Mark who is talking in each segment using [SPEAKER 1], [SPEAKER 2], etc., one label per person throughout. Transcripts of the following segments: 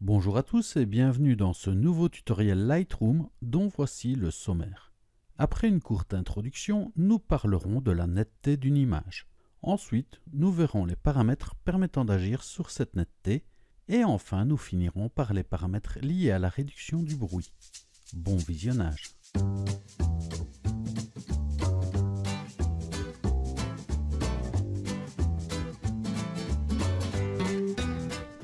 [SPEAKER 1] Bonjour à tous et bienvenue dans ce nouveau tutoriel Lightroom dont voici le sommaire. Après une courte introduction, nous parlerons de la netteté d'une image. Ensuite, nous verrons les paramètres permettant d'agir sur cette netteté et enfin nous finirons par les paramètres liés à la réduction du bruit. Bon visionnage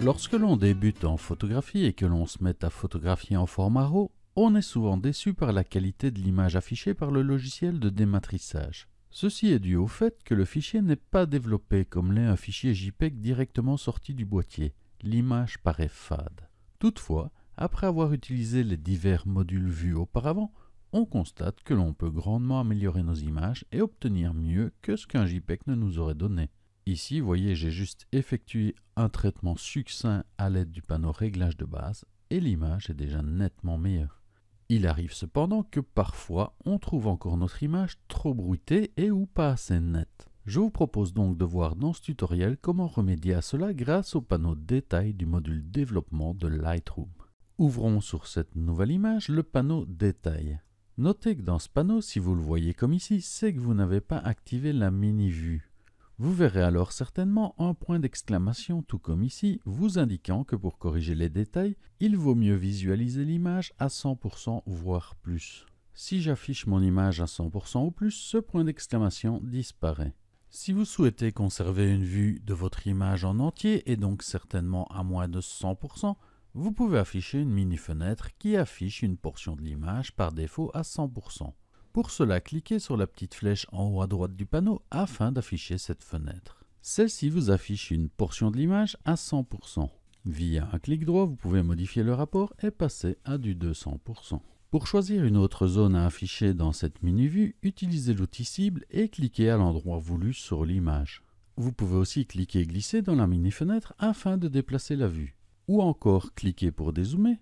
[SPEAKER 1] Lorsque l'on débute en photographie et que l'on se met à photographier en format RAW, on est souvent déçu par la qualité de l'image affichée par le logiciel de dématrissage. Ceci est dû au fait que le fichier n'est pas développé comme l'est un fichier JPEG directement sorti du boîtier. L'image paraît fade. Toutefois, après avoir utilisé les divers modules vus auparavant, on constate que l'on peut grandement améliorer nos images et obtenir mieux que ce qu'un JPEG ne nous aurait donné. Ici, vous voyez, j'ai juste effectué un traitement succinct à l'aide du panneau réglage de base et l'image est déjà nettement meilleure. Il arrive cependant que parfois on trouve encore notre image trop bruitée et ou pas assez nette. Je vous propose donc de voir dans ce tutoriel comment remédier à cela grâce au panneau détail du module développement de Lightroom. Ouvrons sur cette nouvelle image le panneau détail. Notez que dans ce panneau, si vous le voyez comme ici, c'est que vous n'avez pas activé la mini-vue. Vous verrez alors certainement un point d'exclamation tout comme ici, vous indiquant que pour corriger les détails, il vaut mieux visualiser l'image à 100% voire plus. Si j'affiche mon image à 100% ou plus, ce point d'exclamation disparaît. Si vous souhaitez conserver une vue de votre image en entier et donc certainement à moins de 100%, vous pouvez afficher une mini-fenêtre qui affiche une portion de l'image par défaut à 100%. Pour cela, cliquez sur la petite flèche en haut à droite du panneau afin d'afficher cette fenêtre. Celle-ci vous affiche une portion de l'image à 100%. Via un clic droit, vous pouvez modifier le rapport et passer à du 200%. Pour choisir une autre zone à afficher dans cette mini-vue, utilisez l'outil cible et cliquez à l'endroit voulu sur l'image. Vous pouvez aussi cliquer et glisser dans la mini-fenêtre afin de déplacer la vue. Ou encore cliquer pour dézoomer,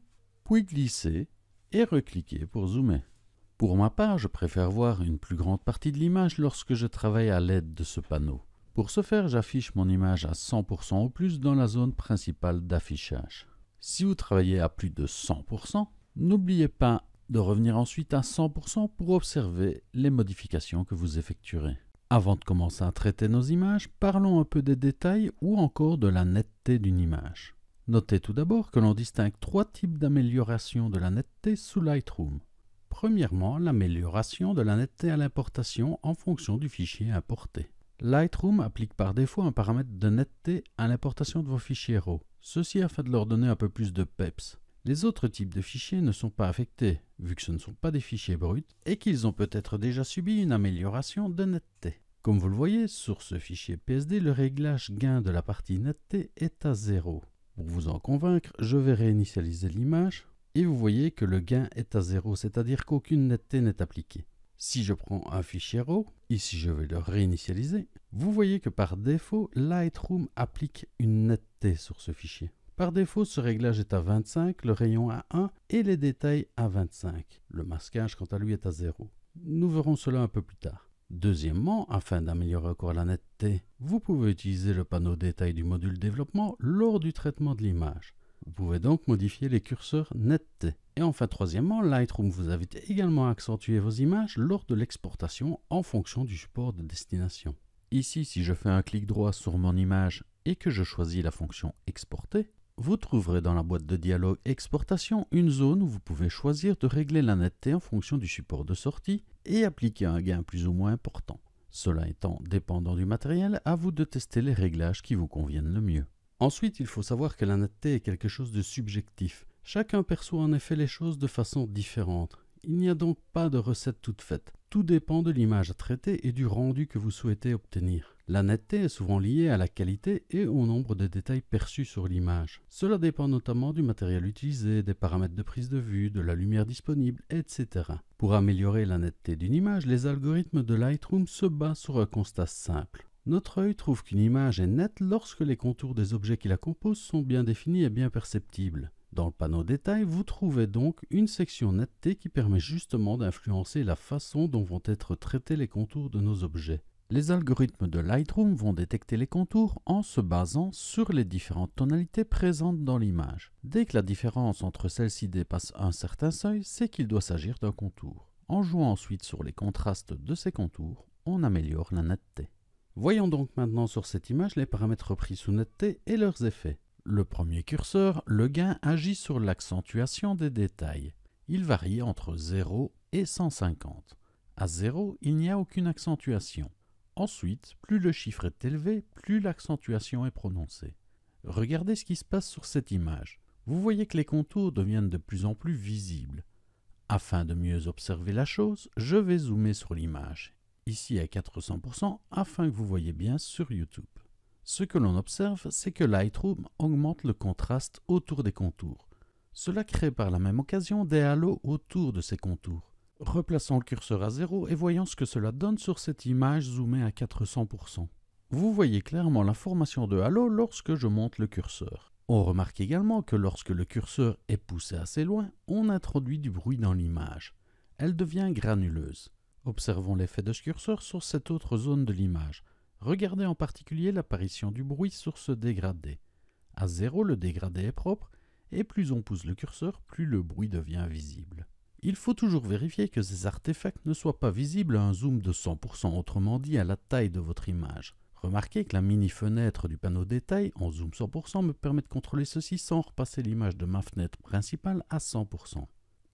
[SPEAKER 1] puis glisser et recliquer pour zoomer. Pour ma part, je préfère voir une plus grande partie de l'image lorsque je travaille à l'aide de ce panneau. Pour ce faire, j'affiche mon image à 100% ou plus dans la zone principale d'affichage. Si vous travaillez à plus de 100%, n'oubliez pas de revenir ensuite à 100% pour observer les modifications que vous effectuerez. Avant de commencer à traiter nos images, parlons un peu des détails ou encore de la netteté d'une image. Notez tout d'abord que l'on distingue trois types d'amélioration de la netteté sous Lightroom. Premièrement, l'amélioration de la netteté à l'importation en fonction du fichier importé. Lightroom applique par défaut un paramètre de netteté à l'importation de vos fichiers RAW, ceci afin de leur donner un peu plus de peps. Les autres types de fichiers ne sont pas affectés, vu que ce ne sont pas des fichiers bruts, et qu'ils ont peut-être déjà subi une amélioration de netteté. Comme vous le voyez, sur ce fichier PSD, le réglage gain de la partie netteté est à 0. Pour vous en convaincre, je vais réinitialiser l'image, et vous voyez que le gain est à 0, c'est-à-dire qu'aucune netteté n'est appliquée. Si je prends un fichier RAW, ici je vais le réinitialiser, vous voyez que par défaut, Lightroom applique une netteté sur ce fichier. Par défaut, ce réglage est à 25, le rayon à 1 et les détails à 25. Le masquage, quant à lui, est à 0. Nous verrons cela un peu plus tard. Deuxièmement, afin d'améliorer encore la netteté, vous pouvez utiliser le panneau détail du module développement lors du traitement de l'image. Vous pouvez donc modifier les curseurs Netteté ». Et enfin troisièmement, Lightroom vous invite également à accentuer vos images lors de l'exportation en fonction du support de destination. Ici, si je fais un clic droit sur mon image et que je choisis la fonction exporter, vous trouverez dans la boîte de dialogue Exportation une zone où vous pouvez choisir de régler la netteté en fonction du support de sortie et appliquer un gain plus ou moins important. Cela étant dépendant du matériel, à vous de tester les réglages qui vous conviennent le mieux. Ensuite, il faut savoir que la netteté est quelque chose de subjectif. Chacun perçoit en effet les choses de façon différente. Il n'y a donc pas de recette toute faite. Tout dépend de l'image à traiter et du rendu que vous souhaitez obtenir. La netteté est souvent liée à la qualité et au nombre de détails perçus sur l'image. Cela dépend notamment du matériel utilisé, des paramètres de prise de vue, de la lumière disponible, etc. Pour améliorer la netteté d'une image, les algorithmes de Lightroom se basent sur un constat simple. Notre œil trouve qu'une image est nette lorsque les contours des objets qui la composent sont bien définis et bien perceptibles. Dans le panneau détail, vous trouvez donc une section netteté qui permet justement d'influencer la façon dont vont être traités les contours de nos objets. Les algorithmes de Lightroom vont détecter les contours en se basant sur les différentes tonalités présentes dans l'image. Dès que la différence entre celles-ci dépasse un certain seuil, c'est qu'il doit s'agir d'un contour. En jouant ensuite sur les contrastes de ces contours, on améliore la netteté. Voyons donc maintenant sur cette image les paramètres pris sous netteté et leurs effets. Le premier curseur, le gain, agit sur l'accentuation des détails. Il varie entre 0 et 150. À 0, il n'y a aucune accentuation. Ensuite, plus le chiffre est élevé, plus l'accentuation est prononcée. Regardez ce qui se passe sur cette image. Vous voyez que les contours deviennent de plus en plus visibles. Afin de mieux observer la chose, je vais zoomer sur l'image ici à 400%, afin que vous voyez bien sur YouTube. Ce que l'on observe, c'est que Lightroom augmente le contraste autour des contours. Cela crée par la même occasion des halos autour de ces contours. Replaçons le curseur à zéro et voyons ce que cela donne sur cette image zoomée à 400%. Vous voyez clairement la formation de halo lorsque je monte le curseur. On remarque également que lorsque le curseur est poussé assez loin, on introduit du bruit dans l'image. Elle devient granuleuse. Observons l'effet de ce curseur sur cette autre zone de l'image. Regardez en particulier l'apparition du bruit sur ce dégradé. À zéro, le dégradé est propre, et plus on pousse le curseur, plus le bruit devient visible. Il faut toujours vérifier que ces artefacts ne soient pas visibles à un zoom de 100%, autrement dit à la taille de votre image. Remarquez que la mini-fenêtre du panneau détail en zoom 100% me permet de contrôler ceci sans repasser l'image de ma fenêtre principale à 100%.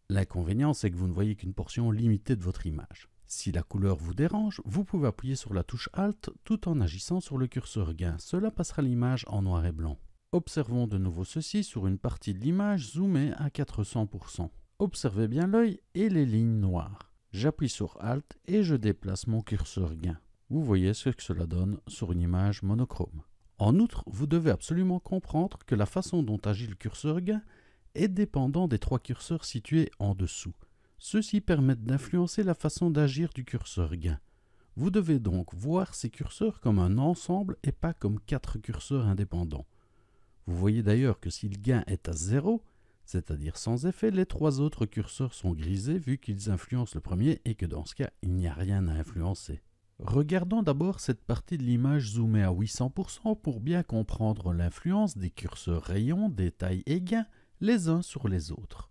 [SPEAKER 1] L'inconvénient, c'est que vous ne voyez qu'une portion limitée de votre image. Si la couleur vous dérange, vous pouvez appuyer sur la touche Alt tout en agissant sur le curseur gain. Cela passera l'image en noir et blanc. Observons de nouveau ceci sur une partie de l'image zoomée à 400%. Observez bien l'œil et les lignes noires. J'appuie sur Alt et je déplace mon curseur gain. Vous voyez ce que cela donne sur une image monochrome. En outre, vous devez absolument comprendre que la façon dont agit le curseur gain est dépendant des trois curseurs situés en dessous. Ceux-ci permettent d'influencer la façon d'agir du curseur gain. Vous devez donc voir ces curseurs comme un ensemble et pas comme quatre curseurs indépendants. Vous voyez d'ailleurs que si le gain est à 0, c'est-à-dire sans effet, les trois autres curseurs sont grisés vu qu'ils influencent le premier et que dans ce cas, il n'y a rien à influencer. Regardons d'abord cette partie de l'image zoomée à 800% pour bien comprendre l'influence des curseurs rayons, détails et gains les uns sur les autres.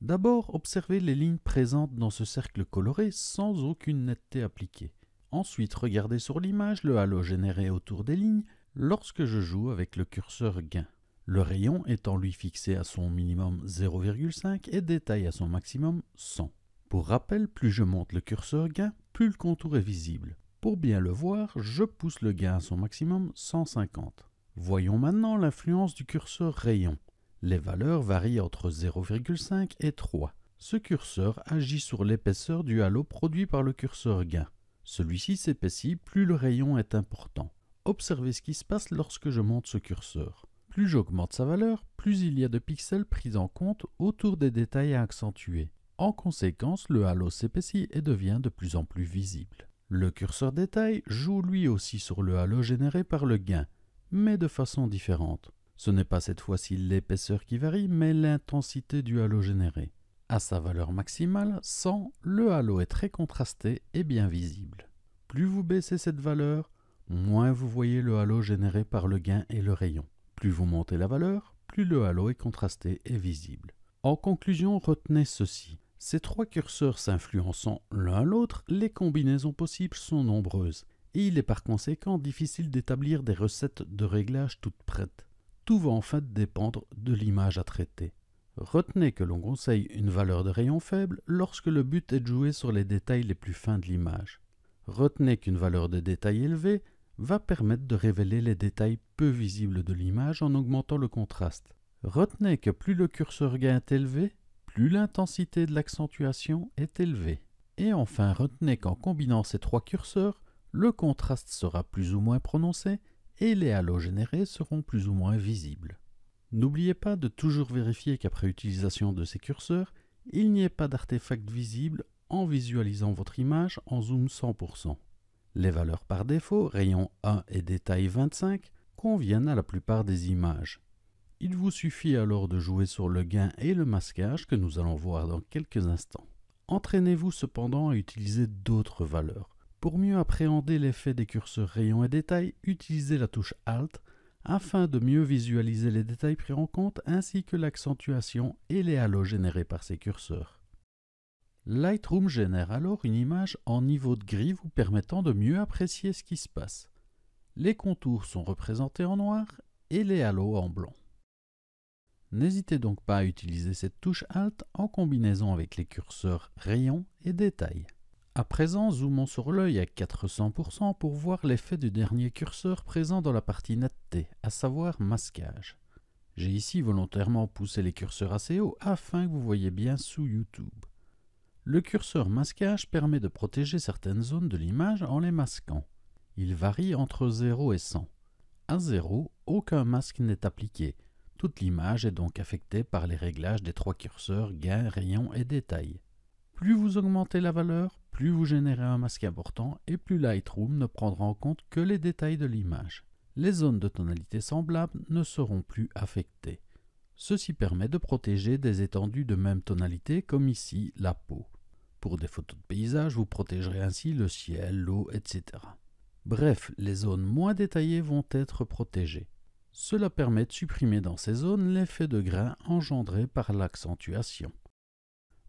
[SPEAKER 1] D'abord, observez les lignes présentes dans ce cercle coloré sans aucune netteté appliquée. Ensuite, regardez sur l'image le halo généré autour des lignes lorsque je joue avec le curseur gain. Le rayon étant lui fixé à son minimum 0,5 et détail à son maximum 100. Pour rappel, plus je monte le curseur gain, plus le contour est visible. Pour bien le voir, je pousse le gain à son maximum 150. Voyons maintenant l'influence du curseur rayon. Les valeurs varient entre 0,5 et 3. Ce curseur agit sur l'épaisseur du halo produit par le curseur gain. Celui-ci s'épaissit plus le rayon est important. Observez ce qui se passe lorsque je monte ce curseur. Plus j'augmente sa valeur, plus il y a de pixels pris en compte autour des détails à accentuer. En conséquence, le halo s'épaissit et devient de plus en plus visible. Le curseur détail joue lui aussi sur le halo généré par le gain, mais de façon différente. Ce n'est pas cette fois-ci l'épaisseur qui varie, mais l'intensité du halo généré. À sa valeur maximale, 100, le halo est très contrasté et bien visible. Plus vous baissez cette valeur, moins vous voyez le halo généré par le gain et le rayon. Plus vous montez la valeur, plus le halo est contrasté et visible. En conclusion, retenez ceci. Ces trois curseurs s'influençant l'un à l'autre, les combinaisons possibles sont nombreuses, et il est par conséquent difficile d'établir des recettes de réglage toutes prêtes. Tout va en fait dépendre de l'image à traiter. Retenez que l'on conseille une valeur de rayon faible lorsque le but est de jouer sur les détails les plus fins de l'image. Retenez qu'une valeur de détail élevée va permettre de révéler les détails peu visibles de l'image en augmentant le contraste. Retenez que plus le curseur gain est élevé, plus l'intensité de l'accentuation est élevée. Et enfin, retenez qu'en combinant ces trois curseurs, le contraste sera plus ou moins prononcé et les halos générés seront plus ou moins visibles. N'oubliez pas de toujours vérifier qu'après utilisation de ces curseurs, il n'y ait pas d'artefact visible en visualisant votre image en zoom 100%. Les valeurs par défaut, rayon 1 et détail 25, conviennent à la plupart des images. Il vous suffit alors de jouer sur le gain et le masquage que nous allons voir dans quelques instants. Entraînez-vous cependant à utiliser d'autres valeurs. Pour mieux appréhender l'effet des curseurs rayons et détails, utilisez la touche Alt afin de mieux visualiser les détails pris en compte ainsi que l'accentuation et les halos générés par ces curseurs. Lightroom génère alors une image en niveau de gris vous permettant de mieux apprécier ce qui se passe. Les contours sont représentés en noir et les halos en blanc. N'hésitez donc pas à utiliser cette touche Alt en combinaison avec les curseurs rayons et détails. À présent, zoomons sur l'œil à 400% pour voir l'effet du dernier curseur présent dans la partie netteté, à savoir masquage. J'ai ici volontairement poussé les curseurs assez haut afin que vous voyez bien sous YouTube. Le curseur masquage permet de protéger certaines zones de l'image en les masquant. Il varie entre 0 et 100. À 0, aucun masque n'est appliqué. Toute l'image est donc affectée par les réglages des trois curseurs gain, rayon et détail. Plus vous augmentez la valeur, plus vous générez un masque important et plus Lightroom ne prendra en compte que les détails de l'image. Les zones de tonalité semblables ne seront plus affectées. Ceci permet de protéger des étendues de même tonalité comme ici la peau. Pour des photos de paysage, vous protégerez ainsi le ciel, l'eau, etc. Bref, les zones moins détaillées vont être protégées. Cela permet de supprimer dans ces zones l'effet de grain engendré par l'accentuation.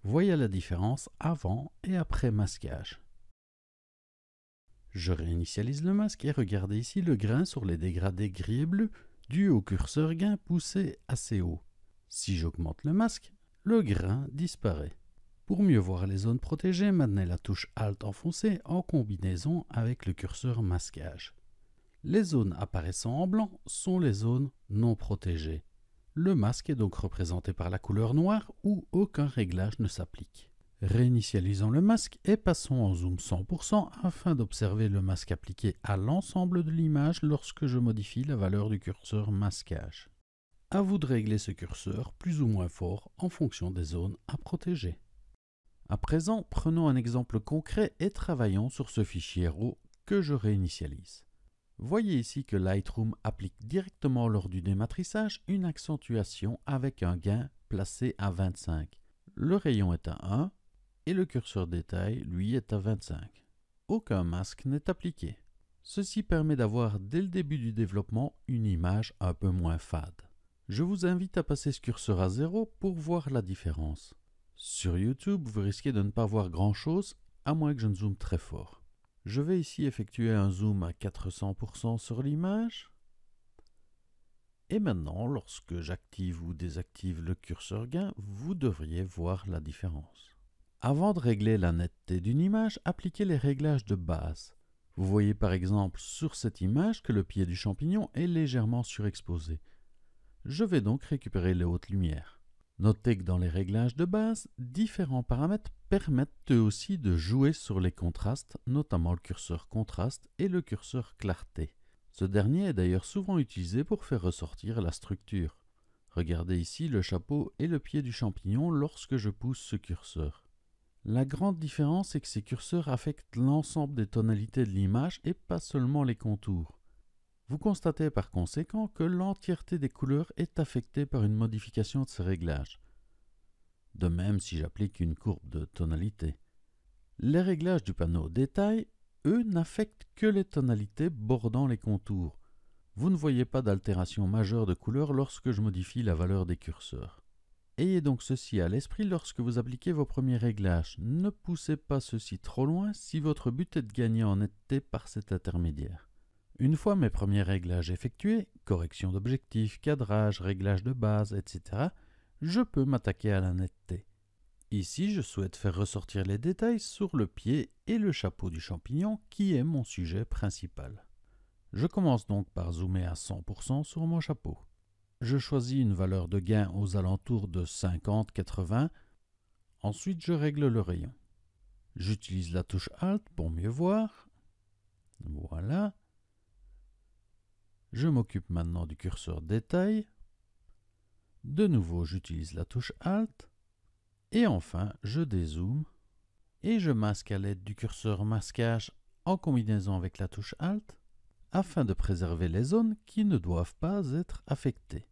[SPEAKER 1] Voyez la différence avant et après masquage. Je réinitialise le masque et regardez ici le grain sur les dégradés gris et bleu dû au curseur gain poussé assez haut. Si j'augmente le masque, le grain disparaît. Pour mieux voir les zones protégées, maintenez la touche Alt enfoncée en combinaison avec le curseur masquage. Les zones apparaissant en blanc sont les zones non protégées. Le masque est donc représenté par la couleur noire où aucun réglage ne s'applique. Réinitialisons le masque et passons en zoom 100% afin d'observer le masque appliqué à l'ensemble de l'image lorsque je modifie la valeur du curseur masquage. À vous de régler ce curseur plus ou moins fort en fonction des zones à protéger. À présent, prenons un exemple concret et travaillons sur ce fichier RAW que je réinitialise. Voyez ici que Lightroom applique directement lors du dématrissage une accentuation avec un gain placé à 25. Le rayon est à 1 et le curseur détail, lui, est à 25. Aucun masque n'est appliqué. Ceci permet d'avoir dès le début du développement une image un peu moins fade. Je vous invite à passer ce curseur à 0 pour voir la différence. Sur YouTube, vous risquez de ne pas voir grand-chose, à moins que je ne zoome très fort. Je vais ici effectuer un zoom à 400% sur l'image. Et maintenant, lorsque j'active ou désactive le curseur gain, vous devriez voir la différence. Avant de régler la netteté d'une image, appliquez les réglages de base. Vous voyez par exemple sur cette image que le pied du champignon est légèrement surexposé. Je vais donc récupérer les hautes lumières. Notez que dans les réglages de base, différents paramètres permettent eux aussi de jouer sur les contrastes, notamment le curseur contraste et le curseur clarté. Ce dernier est d'ailleurs souvent utilisé pour faire ressortir la structure. Regardez ici le chapeau et le pied du champignon lorsque je pousse ce curseur. La grande différence est que ces curseurs affectent l'ensemble des tonalités de l'image et pas seulement les contours. Vous constatez par conséquent que l'entièreté des couleurs est affectée par une modification de ces réglages. De même si j'applique une courbe de tonalité. Les réglages du panneau détail, eux, n'affectent que les tonalités bordant les contours. Vous ne voyez pas d'altération majeure de couleur lorsque je modifie la valeur des curseurs. Ayez donc ceci à l'esprit lorsque vous appliquez vos premiers réglages. Ne poussez pas ceci trop loin si votre but est de gagner en netteté par cet intermédiaire. Une fois mes premiers réglages effectués, correction d'objectifs, cadrage, réglage de base, etc., je peux m'attaquer à la netteté. Ici, je souhaite faire ressortir les détails sur le pied et le chapeau du champignon qui est mon sujet principal. Je commence donc par zoomer à 100% sur mon chapeau. Je choisis une valeur de gain aux alentours de 50-80. Ensuite, je règle le rayon. J'utilise la touche Alt pour mieux voir. Voilà. Je m'occupe maintenant du curseur détail. De nouveau, j'utilise la touche Alt. Et enfin, je dézoome et je masque à l'aide du curseur masquage en combinaison avec la touche Alt afin de préserver les zones qui ne doivent pas être affectées.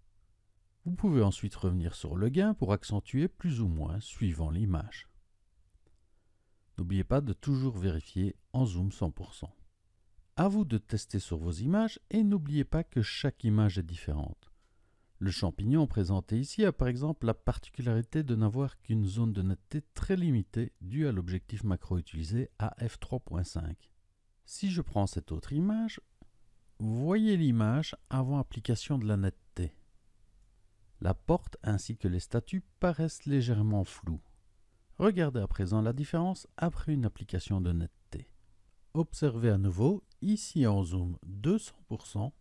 [SPEAKER 1] Vous pouvez ensuite revenir sur le gain pour accentuer plus ou moins suivant l'image. N'oubliez pas de toujours vérifier en zoom 100%. À vous de tester sur vos images et n'oubliez pas que chaque image est différente. Le champignon présenté ici a par exemple la particularité de n'avoir qu'une zone de netteté très limitée due à l'objectif macro utilisé à f3.5. Si je prends cette autre image, voyez l'image avant application de la netteté. La porte ainsi que les statues paraissent légèrement floues. Regardez à présent la différence après une application de netteté. Observez à nouveau, ici en zoom 200%.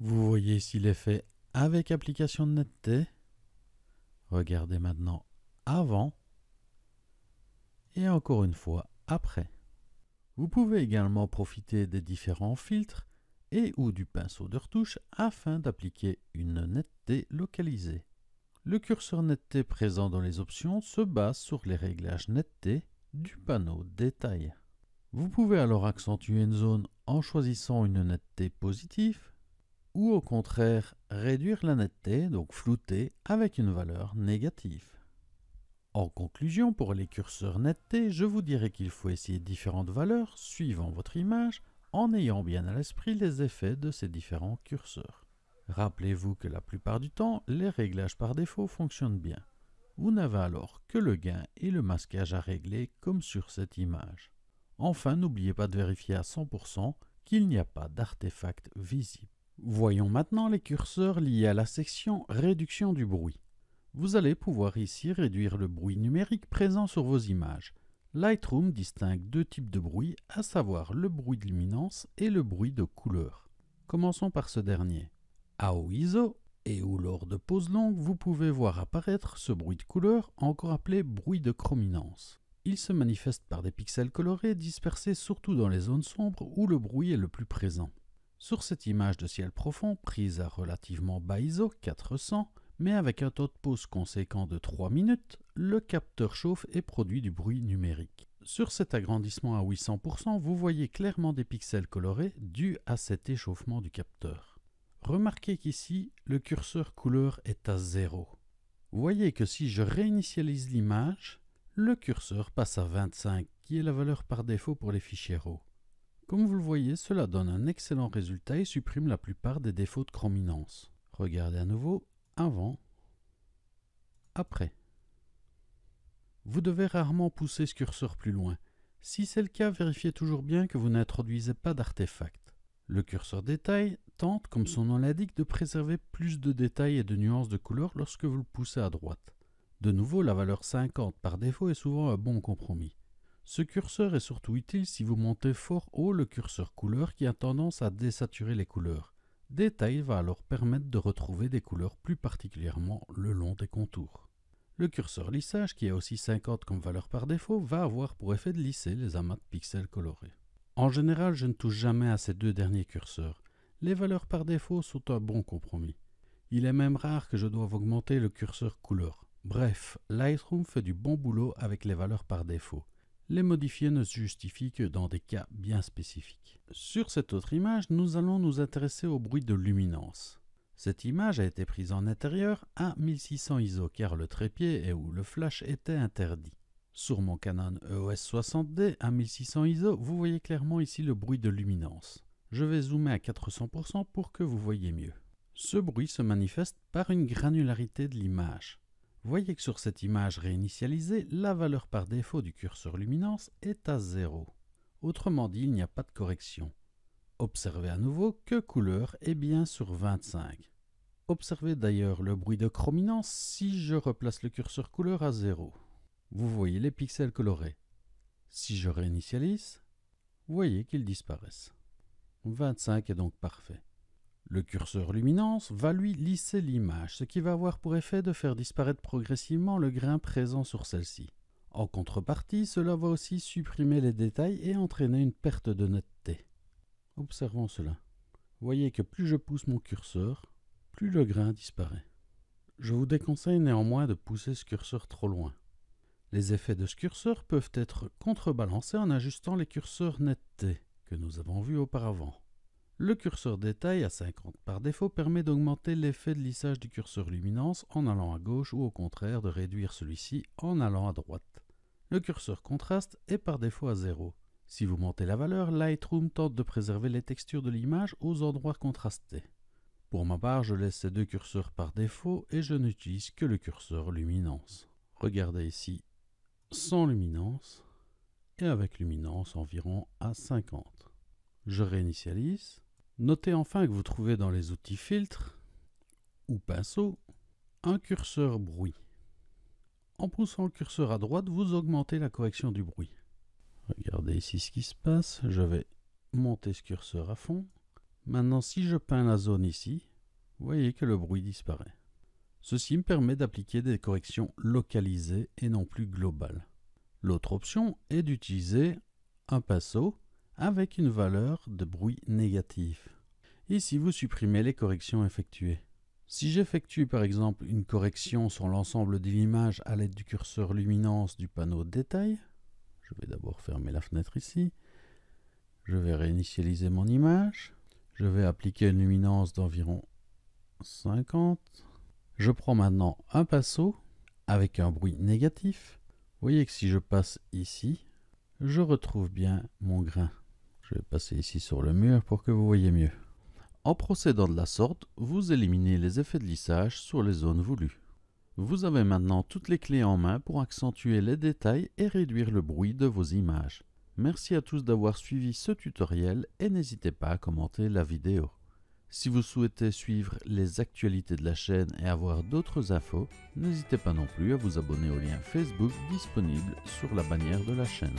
[SPEAKER 1] Vous voyez ici l'effet avec application de netteté. Regardez maintenant avant et encore une fois après. Vous pouvez également profiter des différents filtres et ou du pinceau de retouche afin d'appliquer une netteté localisée. Le curseur netteté présent dans les options se base sur les réglages netteté du panneau détail. Vous pouvez alors accentuer une zone en choisissant une netteté positive ou au contraire réduire la netteté, donc flouter, avec une valeur négative. En conclusion, pour les curseurs netteté, je vous dirais qu'il faut essayer différentes valeurs suivant votre image en ayant bien à l'esprit les effets de ces différents curseurs. Rappelez-vous que la plupart du temps, les réglages par défaut fonctionnent bien. Vous n'avez alors que le gain et le masquage à régler comme sur cette image. Enfin, n'oubliez pas de vérifier à 100% qu'il n'y a pas d'artefact visible. Voyons maintenant les curseurs liés à la section Réduction du bruit. Vous allez pouvoir ici réduire le bruit numérique présent sur vos images. Lightroom distingue deux types de bruit, à savoir le bruit de luminance et le bruit de couleur. Commençons par ce dernier. À haut ISO et ou lors de pause longue, vous pouvez voir apparaître ce bruit de couleur, encore appelé bruit de chrominance. Il se manifeste par des pixels colorés dispersés surtout dans les zones sombres où le bruit est le plus présent. Sur cette image de ciel profond, prise à relativement bas ISO 400, mais avec un taux de pause conséquent de 3 minutes, le capteur chauffe et produit du bruit numérique. Sur cet agrandissement à 800%, vous voyez clairement des pixels colorés dus à cet échauffement du capteur. Remarquez qu'ici, le curseur couleur est à 0. Voyez que si je réinitialise l'image, le curseur passe à 25, qui est la valeur par défaut pour les fichiers RAW. Comme vous le voyez, cela donne un excellent résultat et supprime la plupart des défauts de chrominance. Regardez à nouveau avant, après. Vous devez rarement pousser ce curseur plus loin. Si c'est le cas, vérifiez toujours bien que vous n'introduisez pas d'artefacts. Le curseur détail tente, comme son nom l'indique, de préserver plus de détails et de nuances de couleur lorsque vous le poussez à droite. De nouveau, la valeur 50 par défaut est souvent un bon compromis. Ce curseur est surtout utile si vous montez fort haut le curseur couleur qui a tendance à désaturer les couleurs. Détail va alors permettre de retrouver des couleurs plus particulièrement le long des contours. Le curseur lissage, qui a aussi 50 comme valeur par défaut, va avoir pour effet de lisser les amas de pixels colorés. En général, je ne touche jamais à ces deux derniers curseurs. Les valeurs par défaut sont un bon compromis. Il est même rare que je doive augmenter le curseur couleur. Bref, Lightroom fait du bon boulot avec les valeurs par défaut. Les modifier ne se justifient que dans des cas bien spécifiques. Sur cette autre image, nous allons nous intéresser au bruit de luminance. Cette image a été prise en intérieur à 1600 ISO car le trépied et ou le flash était interdit. Sur mon Canon EOS 60D à 1600 ISO, vous voyez clairement ici le bruit de luminance. Je vais zoomer à 400% pour que vous voyez mieux. Ce bruit se manifeste par une granularité de l'image. Voyez que sur cette image réinitialisée, la valeur par défaut du curseur luminance est à 0. Autrement dit, il n'y a pas de correction. Observez à nouveau que couleur est bien sur 25. Observez d'ailleurs le bruit de chrominance si je replace le curseur couleur à 0. Vous voyez les pixels colorés. Si je réinitialise, vous voyez qu'ils disparaissent. 25 est donc parfait. Le curseur luminance va lui lisser l'image, ce qui va avoir pour effet de faire disparaître progressivement le grain présent sur celle-ci. En contrepartie, cela va aussi supprimer les détails et entraîner une perte de netteté. Observons cela. Voyez que plus je pousse mon curseur, plus le grain disparaît. Je vous déconseille néanmoins de pousser ce curseur trop loin. Les effets de ce curseur peuvent être contrebalancés en ajustant les curseurs netteté que nous avons vus auparavant. Le curseur détail à 50 par défaut permet d'augmenter l'effet de lissage du curseur luminance en allant à gauche ou au contraire de réduire celui-ci en allant à droite. Le curseur contraste est par défaut à 0. Si vous montez la valeur, Lightroom tente de préserver les textures de l'image aux endroits contrastés. Pour ma part, je laisse ces deux curseurs par défaut et je n'utilise que le curseur luminance. Regardez ici, sans luminance et avec luminance environ à 50. Je réinitialise Notez enfin que vous trouvez dans les outils filtres ou pinceau, un curseur bruit. En poussant le curseur à droite, vous augmentez la correction du bruit. Regardez ici ce qui se passe. Je vais monter ce curseur à fond. Maintenant, si je peins la zone ici, vous voyez que le bruit disparaît. Ceci me permet d'appliquer des corrections localisées et non plus globales. L'autre option est d'utiliser un pinceau avec une valeur de bruit négatif. Ici, vous supprimez les corrections effectuées. Si j'effectue par exemple une correction sur l'ensemble de l'image à l'aide du curseur luminance du panneau de détail, je vais d'abord fermer la fenêtre ici, je vais réinitialiser mon image, je vais appliquer une luminance d'environ 50, je prends maintenant un pinceau avec un bruit négatif, vous voyez que si je passe ici, je retrouve bien mon grain. Je vais passer ici sur le mur pour que vous voyez mieux. En procédant de la sorte, vous éliminez les effets de lissage sur les zones voulues. Vous avez maintenant toutes les clés en main pour accentuer les détails et réduire le bruit de vos images. Merci à tous d'avoir suivi ce tutoriel et n'hésitez pas à commenter la vidéo. Si vous souhaitez suivre les actualités de la chaîne et avoir d'autres infos, n'hésitez pas non plus à vous abonner au lien Facebook disponible sur la bannière de la chaîne.